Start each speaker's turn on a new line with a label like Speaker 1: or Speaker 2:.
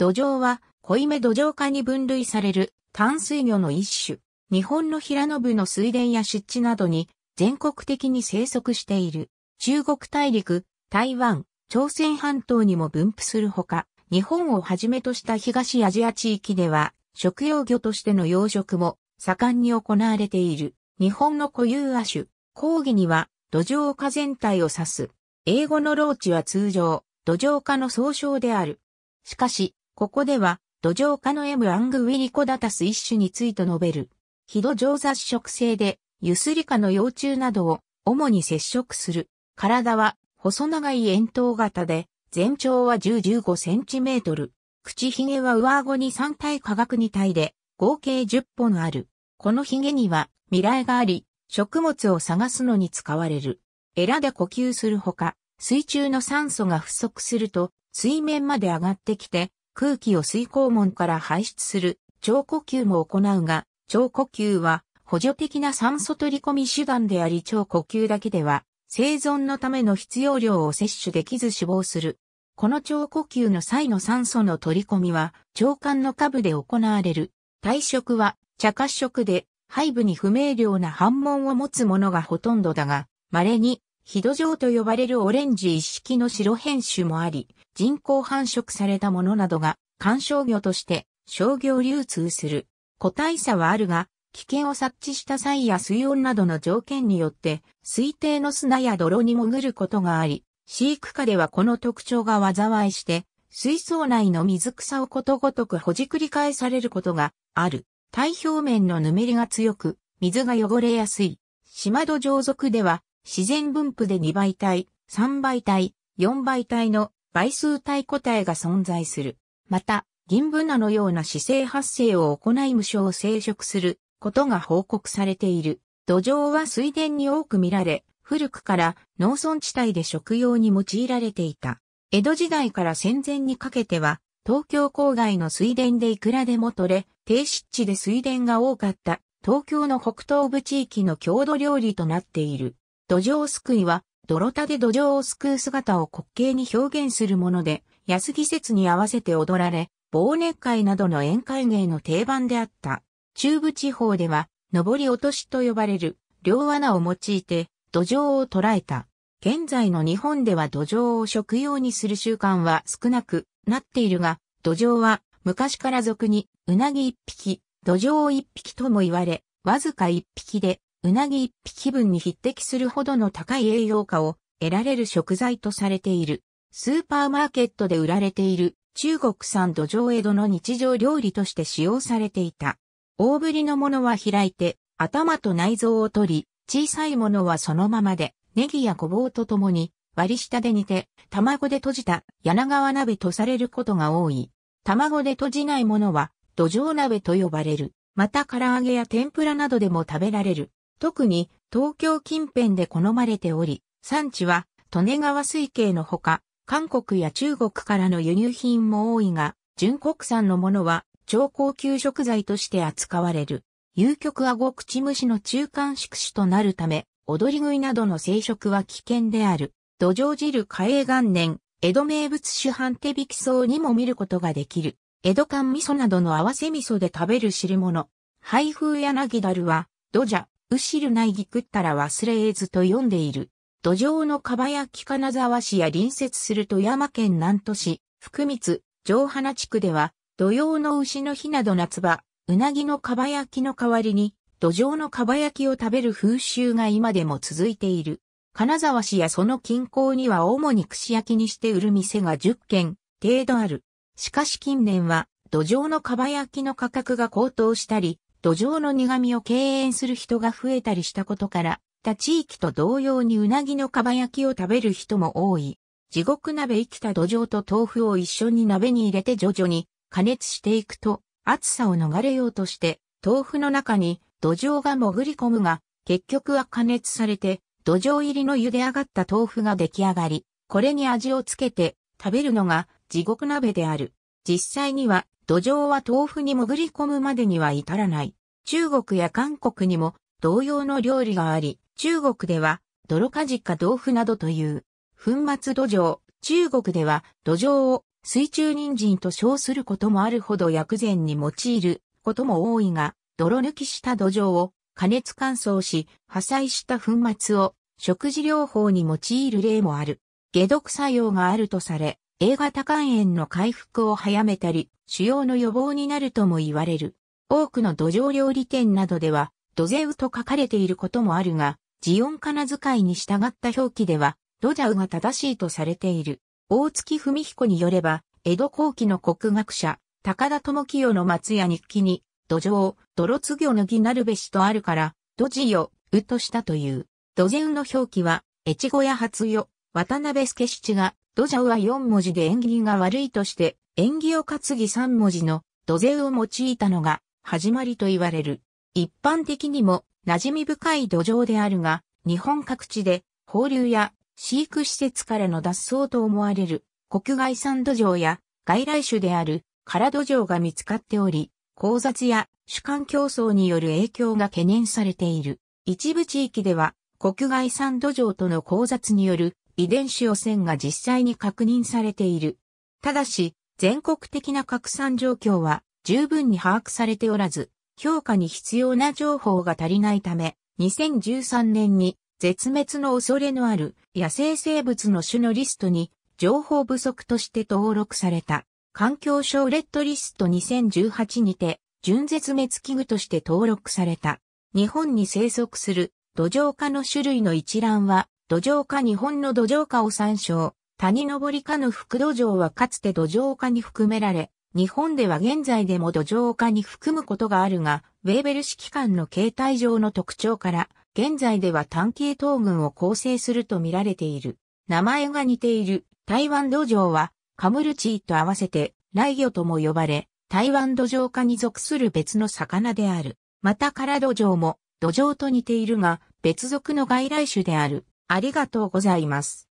Speaker 1: 土壌は濃いめ土壌化に分類される淡水魚の一種。日本の平野部の水田や湿地などに全国的に生息している。中国大陸、台湾、朝鮮半島にも分布するほか、日本をはじめとした東アジア地域では食用魚としての養殖も盛んに行われている。日本の固有亜種、講義には土壌化全体を指す。英語のローチは通常、土壌化の総称である。しかし、ここでは、土壌科の M. アングウィリコダタス一種について述べる。非土壌雑食性で、ユスリカの幼虫などを主に接触する。体は細長い円筒型で、全長は10-15センチメートル。口ひげは上顎に3体化学2体で、合計10本ある。このひげには未来があり、食物を探すのに使われる。エラで呼吸するほか、水中の酸素が不足すると、水面まで上がってきて、空気を水肛門から排出する超呼吸も行うが、超呼吸は補助的な酸素取り込み手段であり超呼吸だけでは生存のための必要量を摂取できず死亡する。この超呼吸の際の酸素の取り込みは、腸管の下部で行われる。体食は、茶褐色で、背部に不明瞭な反問を持つものがほとんどだが、稀に、ヒド状と呼ばれるオレンジ一式の白変種もあり、人工繁殖されたものなどが観賞魚として商業流通する。個体差はあるが、危険を察知した際や水温などの条件によって、水底の砂や泥に潜ることがあり、飼育下ではこの特徴が災いして、水槽内の水草をことごとくほじくり返されることがある。体表面のぬめりが強く、水が汚れやすい。島戸上属では、自然分布で2倍体、3倍体、4倍体の倍数体個体が存在する。また、銀ブナのような姿勢発生を行い無償生殖することが報告されている。土壌は水田に多く見られ、古くから農村地帯で食用に用いられていた。江戸時代から戦前にかけては、東京郊外の水田でいくらでも取れ、低湿地で水田が多かった、東京の北東部地域の郷土料理となっている。土壌すくいは、泥田で土壌を救う姿を滑稽に表現するもので、安季節に合わせて踊られ、忘年会などの宴会芸の定番であった。中部地方では、上り落としと呼ばれる両穴を用いて土壌を捉えた。現在の日本では土壌を食用にする習慣は少なくなっているが、土壌は昔から俗にうなぎ一匹、土壌一匹とも言われ、わずか一匹でうなぎ一匹分に匹敵するほどの高い栄養価を得られる食材とされている。スーパーマーケットで売られている中国産土壌江戸の日常料理として使用されていた。大ぶりのものは開いて頭と内臓を取り、小さいものはそのままでネギやごぼうとともに割り下で煮て卵で閉じた柳川鍋とされることが多い。卵で閉じないものは土壌鍋と呼ばれる。また唐揚げや天ぷらなどでも食べられる。特に東京近辺で好まれており、産地は利根川水系のほか、韓国や中国からの輸入品も多いが、純国産のものは超高級食材として扱われる。有極顎口虫の中間宿主となるため、踊り食いなどの生殖は危険である。土壌汁嘉永元年、江戸名物主犯手引き草にも見ることができる。江戸間味噌などの合わせ味噌で食べる汁物。配風柳だは、土砂、うしるないぎくったら忘れえずと読んでいる。土壌のかばやき金沢市や隣接する富山県南都市、福光、城花地区では、土用の牛の日など夏場、うなぎのかばやきの代わりに、土壌のかばやきを食べる風習が今でも続いている。金沢市やその近郊には主に串焼きにして売る店が10軒程度ある。しかし近年は土壌のかば焼きの価格が高騰したり、土壌の苦味を敬遠する人が増えたりしたことから、他地域と同様にうなぎのかば焼きを食べる人も多い。地獄鍋生きた土壌と豆腐を一緒に鍋に入れて徐々に加熱していくと、暑さを逃れようとして、豆腐の中に土壌が潜り込むが、結局は加熱されて、土壌入りの茹で上がった豆腐が出来上がり、これに味をつけて食べるのが地獄鍋である。実際には土壌は豆腐に潜り込むまでには至らない。中国や韓国にも同様の料理があり、中国では泥かじか豆腐などという、粉末土壌、中国では土壌を水中人参と称することもあるほど薬膳に用いることも多いが、泥抜きした土壌を加熱乾燥し、破砕した粉末を食事療法に用いる例もある。解毒作用があるとされ、A 型肝炎の回復を早めたり、腫瘍の予防になるとも言われる。多くの土壌料理店などでは、土ゼウと書かれていることもあるが、ジオン仮遣いに従った表記では、土ジャウが正しいとされている。大月文彦によれば、江戸後期の国学者、高田智清の松屋日記に、土壌、泥津魚のぎなるべしとあるから、土地よ、うとしたという。土ゼウの表記は、越後屋初よ、渡辺助七が、土壌は4文字で縁起が悪いとして、縁起を担ぎ3文字の土勢を用いたのが始まりと言われる。一般的にも馴染み深い土壌であるが、日本各地で放流や飼育施設からの脱走と思われる国外産土壌や外来種である空土壌が見つかっており、交雑や主観競争による影響が懸念されている。一部地域では国外産土壌との交雑による遺伝子汚染が実際に確認されている。ただし、全国的な拡散状況は十分に把握されておらず、評価に必要な情報が足りないため、2013年に絶滅の恐れのある野生生物の種のリストに情報不足として登録された環境省レッドリスト2018にて純絶滅危惧として登録された日本に生息する土壌化の種類の一覧は土壌化日本の土壌化を参照。谷登りかの副土壌はかつて土壌化に含められ、日本では現在でも土壌化に含むことがあるが、ウェーベル式間の形態上の特徴から、現在では単系統群を構成すると見られている。名前が似ている台湾土壌は、カムルチーと合わせて、雷魚とも呼ばれ、台湾土壌化に属する別の魚である。また、カラ土壌も、土壌と似ているが、別属の外来種である。ありがとうございます。